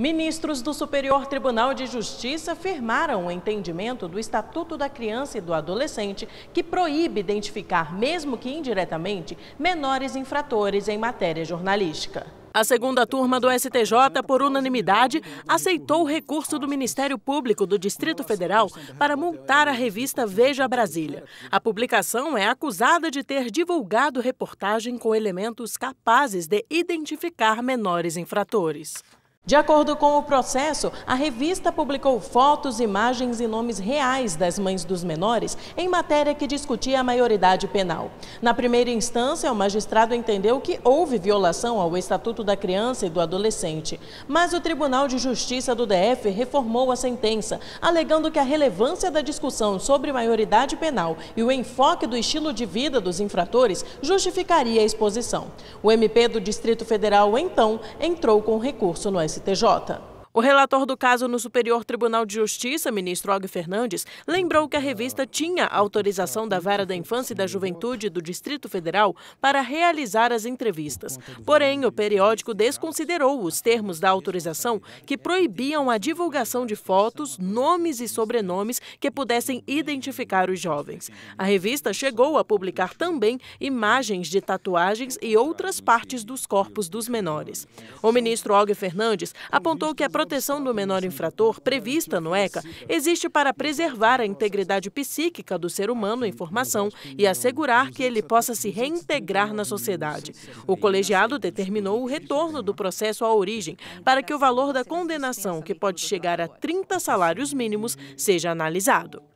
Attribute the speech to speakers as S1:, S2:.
S1: Ministros do Superior Tribunal de Justiça firmaram o entendimento do Estatuto da Criança e do Adolescente, que proíbe identificar, mesmo que indiretamente, menores infratores em matéria jornalística. A segunda turma do STJ, por unanimidade, aceitou o recurso do Ministério Público do Distrito Federal para multar a revista Veja Brasília. A publicação é acusada de ter divulgado reportagem com elementos capazes de identificar menores infratores. De acordo com o processo, a revista publicou fotos, imagens e nomes reais das mães dos menores em matéria que discutia a maioridade penal. Na primeira instância, o magistrado entendeu que houve violação ao Estatuto da Criança e do Adolescente, mas o Tribunal de Justiça do DF reformou a sentença, alegando que a relevância da discussão sobre maioridade penal e o enfoque do estilo de vida dos infratores justificaria a exposição. O MP do Distrito Federal, então, entrou com recurso no STJ? O relator do caso no Superior Tribunal de Justiça, ministro Og Fernandes, lembrou que a revista tinha autorização da Vara da Infância e da Juventude do Distrito Federal para realizar as entrevistas. Porém, o periódico desconsiderou os termos da autorização que proibiam a divulgação de fotos, nomes e sobrenomes que pudessem identificar os jovens. A revista chegou a publicar também imagens de tatuagens e outras partes dos corpos dos menores. O ministro Og Fernandes apontou que a proteção do menor infrator, prevista no ECA, existe para preservar a integridade psíquica do ser humano em formação e assegurar que ele possa se reintegrar na sociedade. O colegiado determinou o retorno do processo à origem para que o valor da condenação, que pode chegar a 30 salários mínimos, seja analisado.